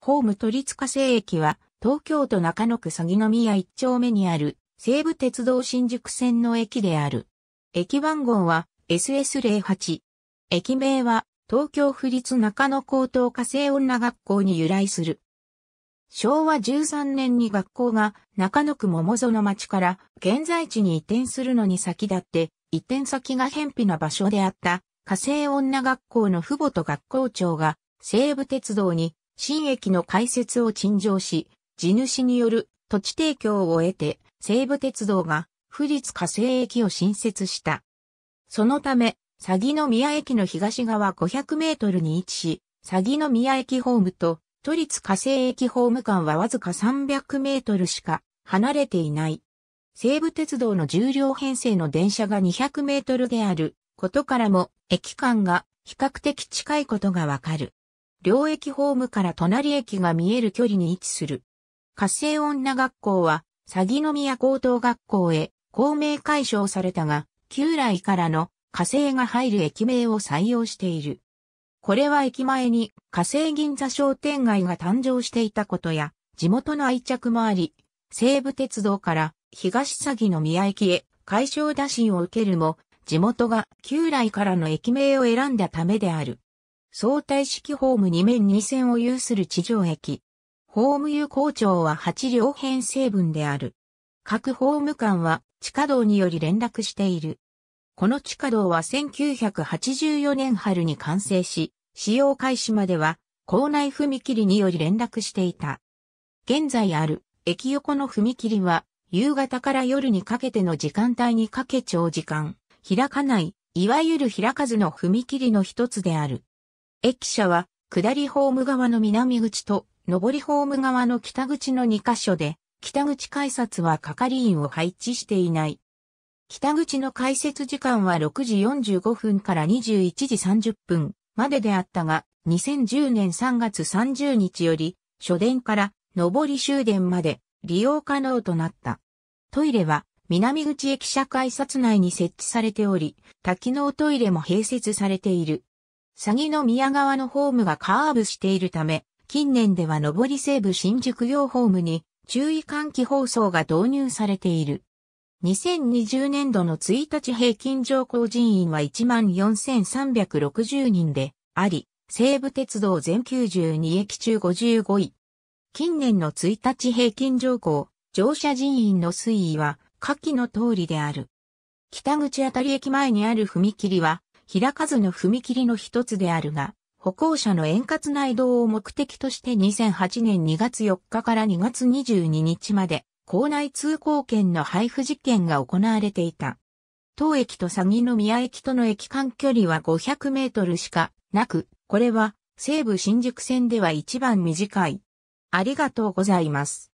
ホーム都立火星駅は、東京都中野区鷺宮一丁目にある、西武鉄道新宿線の駅である。駅番号は SS08。駅名は、東京府立中野高等火星女学校に由来する。昭和13年に学校が中野区桃園町から現在地に移転するのに先立って移転先が偏僻な場所であった火星女学校の父母と学校長が西武鉄道に新駅の開設を陳情し、地主による土地提供を得て、西武鉄道が、富立火星駅を新設した。そのため、詐欺の宮駅の東側500メートルに位置し、詐欺の宮駅ホームと都立火星駅ホーム間はわずか300メートルしか離れていない。西武鉄道の重量編成の電車が200メートルであることからも駅間が比較的近いことがわかる。両駅ホームから隣駅が見える距離に位置する。火星女学校は、詐欺の宮高等学校へ公明解消されたが、旧来からの火星が入る駅名を採用している。これは駅前に火星銀座商店街が誕生していたことや、地元の愛着もあり、西武鉄道から東詐欺の宮駅へ解消打診を受けるも、地元が旧来からの駅名を選んだためである。相対式ホーム2面2線を有する地上駅。ホーム有効庁は8両編成分である。各ホーム間は地下道により連絡している。この地下道は1984年春に完成し、使用開始までは校内踏切により連絡していた。現在ある駅横の踏切は夕方から夜にかけての時間帯にかけ長時間開かない、いわゆる開かずの踏切の一つである。駅舎は、下りホーム側の南口と、上りホーム側の北口の2カ所で、北口改札は係員を配置していない。北口の開設時間は6時45分から21時30分までであったが、2010年3月30日より、初電から上り終電まで利用可能となった。トイレは南口駅舎改札内に設置されており、多機能トイレも併設されている。詐欺の宮川のホームがカーブしているため、近年では上り西部新宿用ホームに注意喚起放送が導入されている。2020年度の1日平均乗降人員は14,360人であり、西武鉄道全92駅中55位。近年の1日平均乗降、乗車人員の推移は下記の通りである。北口あたり駅前にある踏切は開かずの踏切の一つであるが、歩行者の円滑な移動を目的として2008年2月4日から2月22日まで、校内通行券の配布実験が行われていた。当駅と詐欺の宮駅との駅間距離は500メートルしかなく、これは西武新宿線では一番短い。ありがとうございます。